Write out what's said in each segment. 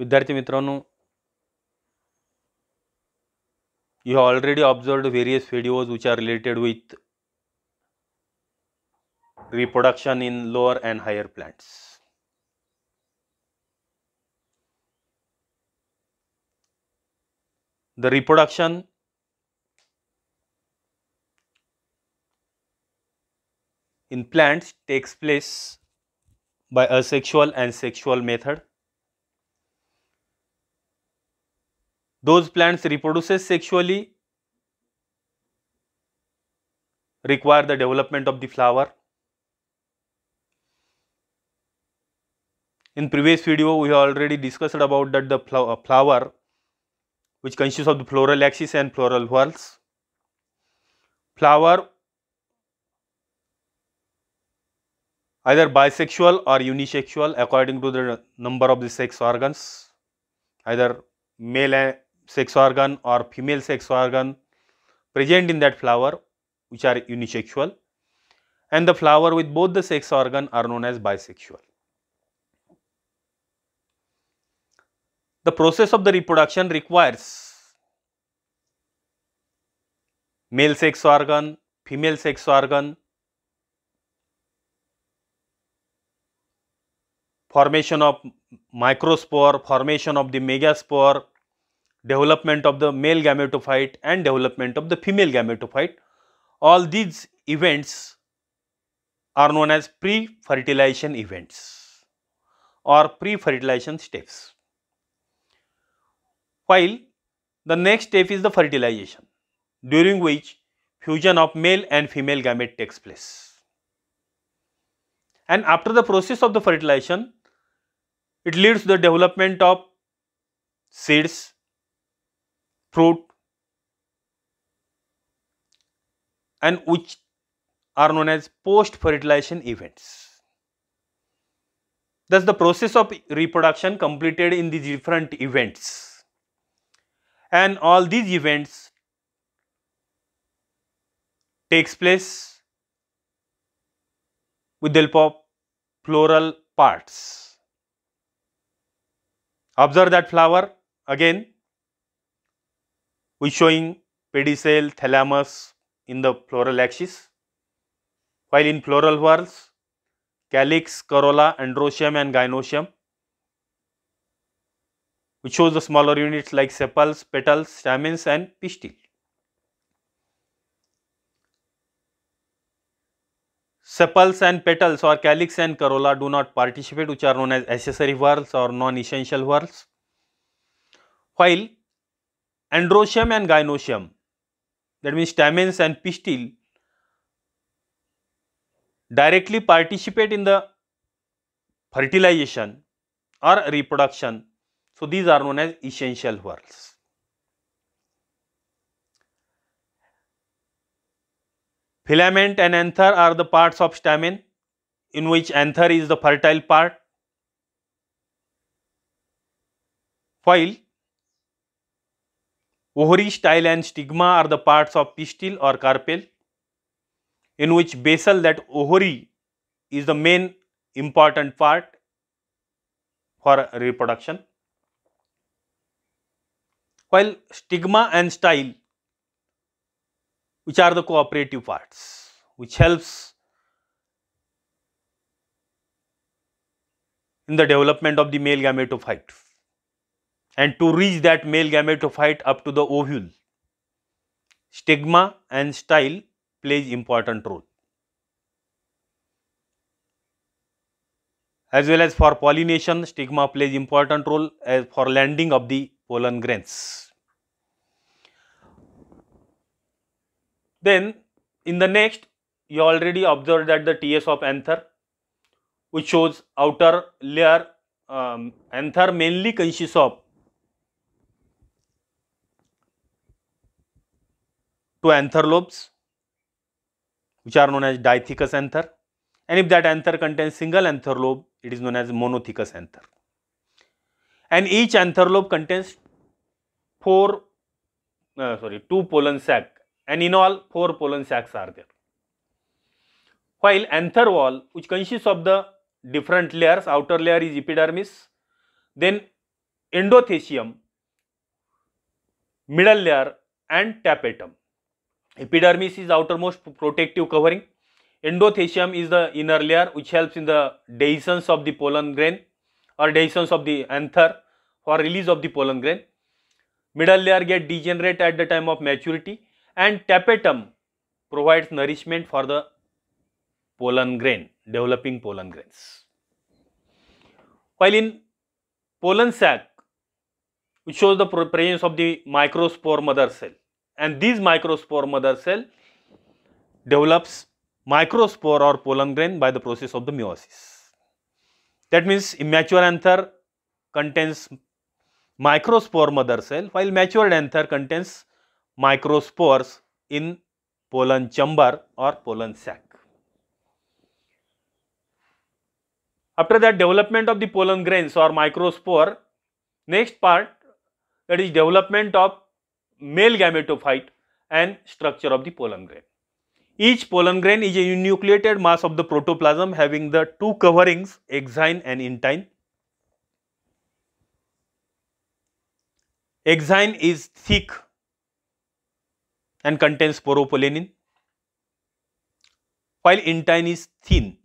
विद्यार्थी मित्रांनो you have already observed various videos which are related with reproduction in lower and higher plants. The reproduction in plants takes place by asexual and sexual method. Those plants reproduces sexually, require the development of the flower. In previous video, we have already discussed about that the uh, flower which consists of the floral axis and floral whorls. Flower either bisexual or unisexual according to the number of the sex organs either male sex organ or female sex organ present in that flower which are unisexual and the flower with both the sex organ are known as bisexual. The process of the reproduction requires male sex organ, female sex organ, formation of microspore, formation of the megaspore, development of the male gametophyte and development of the female gametophyte. All these events are known as pre-fertilization events or pre-fertilization steps. While the next step is the fertilization, during which fusion of male and female gamete takes place. And after the process of the fertilization, it leads to the development of seeds fruit and which are known as post fertilization events. Thus, the process of reproduction completed in these different events and all these events takes place with the help of floral parts. Observe that flower again which showing pedicel, thalamus in the floral axis, while in floral whorls, calyx, corolla, androecium and gynosium, which shows the smaller units like sepals, petals, stamens and pistil. Sepals and petals or calyx and corolla do not participate which are known as accessory whorls or non-essential whorls. While androsium and gynosium that means stamens and pistil directly participate in the fertilization or reproduction. So, these are known as essential whorls. Filament and anther are the parts of stamen in which anther is the fertile part while Ovary style and stigma are the parts of pistil or carpel in which basal that ovary is the main important part for reproduction. While stigma and style which are the cooperative parts which helps in the development of the male gametophyte and to reach that male gametophyte up to the ovule. Stigma and style plays important role. As well as for pollination, stigma plays important role as for landing of the pollen grains. Then in the next, you already observed that the TS of anther, which shows outer layer um, anther mainly consists of two anther lobes which are known as dithecus anther and if that anther contains single anther lobe it is known as monothecus anther and each anther lobe contains four uh, sorry two pollen sac and in all four pollen sacs are there while anther wall which consists of the different layers outer layer is epidermis then endothecium middle layer and tapetum Epidermis is outermost protective covering. Endothecium is the inner layer which helps in the dehiscence of the pollen grain or dehiscence of the anther for release of the pollen grain. Middle layer get degenerate at the time of maturity and tapetum provides nourishment for the pollen grain, developing pollen grains. While in pollen sac, which shows the presence of the microspore mother cell, and these microspore mother cell develops microspore or pollen grain by the process of the meiosis. That means immature anther contains microspore mother cell while matured anther contains microspores in pollen chamber or pollen sac. After that development of the pollen grains or microspore, next part that is development of male gametophyte and structure of the pollen grain. Each pollen grain is a unucleated mass of the protoplasm having the two coverings exine and intine. Exine is thick and contains sporopollenin while intine is thin.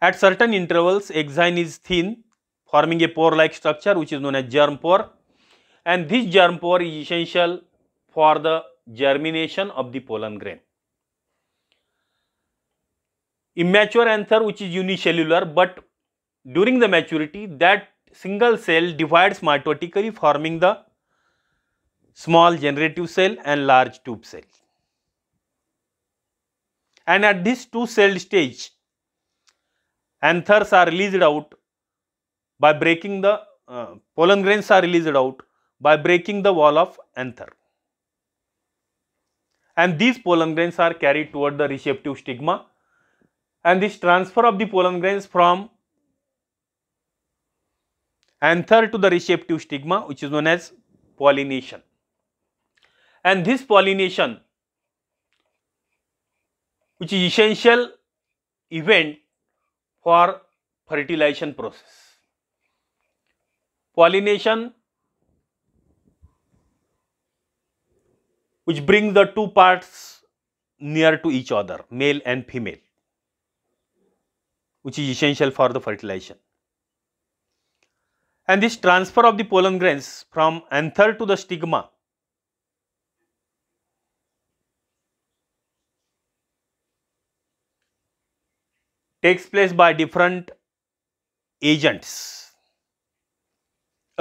At certain intervals exine is thin forming a pore like structure which is known as germ pore and this germ pore is essential for the germination of the pollen grain. Immature anther which is unicellular but during the maturity that single cell divides mitotically forming the small generative cell and large tube cell. And at this two cell stage anthers are released out by breaking the uh, pollen grains are released out by breaking the wall of anther. And these pollen grains are carried toward the receptive stigma and this transfer of the pollen grains from anther to the receptive stigma which is known as pollination. And this pollination which is essential event for fertilization process. Pollination which bring the two parts near to each other, male and female, which is essential for the fertilization. And this transfer of the pollen grains from anther to the stigma takes place by different agents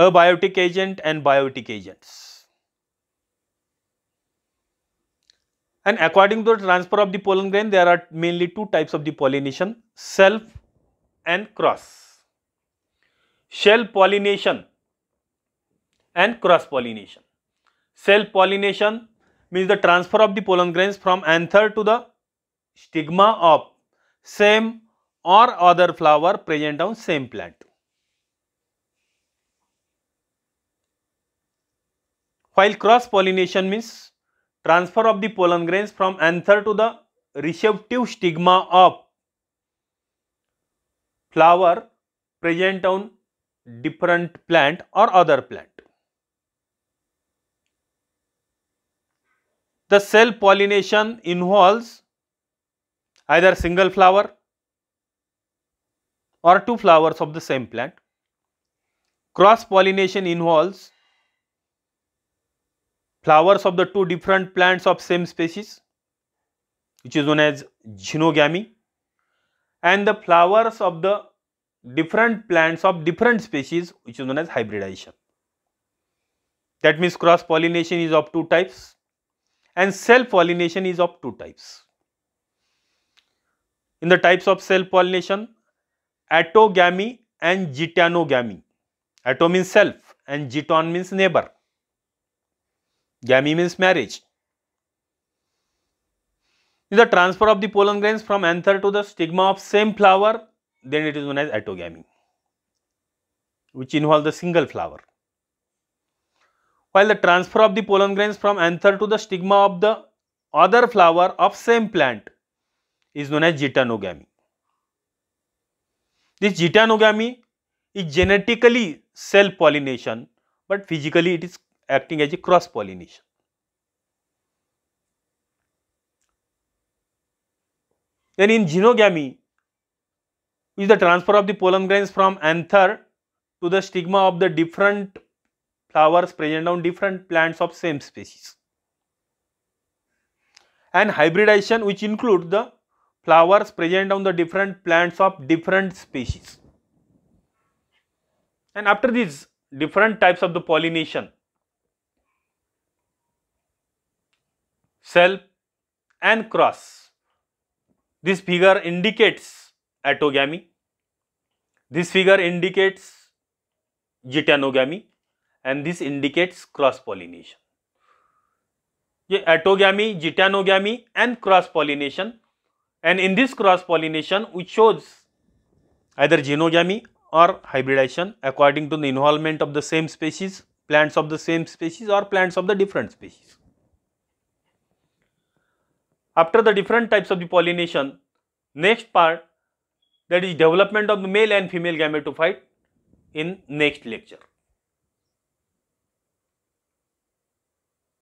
abiotic agent and biotic agents And according to the transfer of the pollen grain, there are mainly two types of the pollination, self and cross. Self pollination and cross pollination. Self pollination means the transfer of the pollen grains from anther to the stigma of same or other flower present on same plant. While cross pollination means transfer of the pollen grains from anther to the receptive stigma of flower present on different plant or other plant. The cell pollination involves either single flower or two flowers of the same plant. Cross pollination involves flowers of the two different plants of same species which is known as xenogamy and the flowers of the different plants of different species which is known as hybridization. That means cross pollination is of two types and self pollination is of two types. In the types of self pollination, autogamy and gitanogamy gamy. Ato means self and giton means neighbor. Gamy means marriage. The transfer of the pollen grains from anther to the stigma of same flower, then it is known as autogamy, which involves the single flower. While the transfer of the pollen grains from anther to the stigma of the other flower of same plant is known as gitanogamy. This gitanogamy is genetically cell pollination, but physically it is acting as a cross pollination. Then in genogamy is the transfer of the pollen grains from anther to the stigma of the different flowers present on different plants of same species. And hybridization which includes the flowers present on the different plants of different species. And after these different types of the pollination, Self and cross. This figure indicates autogamy. This figure indicates जिटानोगामी and this indicates cross pollination. Ye autogamy, gitanogamy and cross pollination. And in this cross pollination, which shows either genogamy or hybridization according to the involvement of the same species plants of the same species or plants of the different species after the different types of the pollination, next part that is development of the male and female gametophyte in next lecture.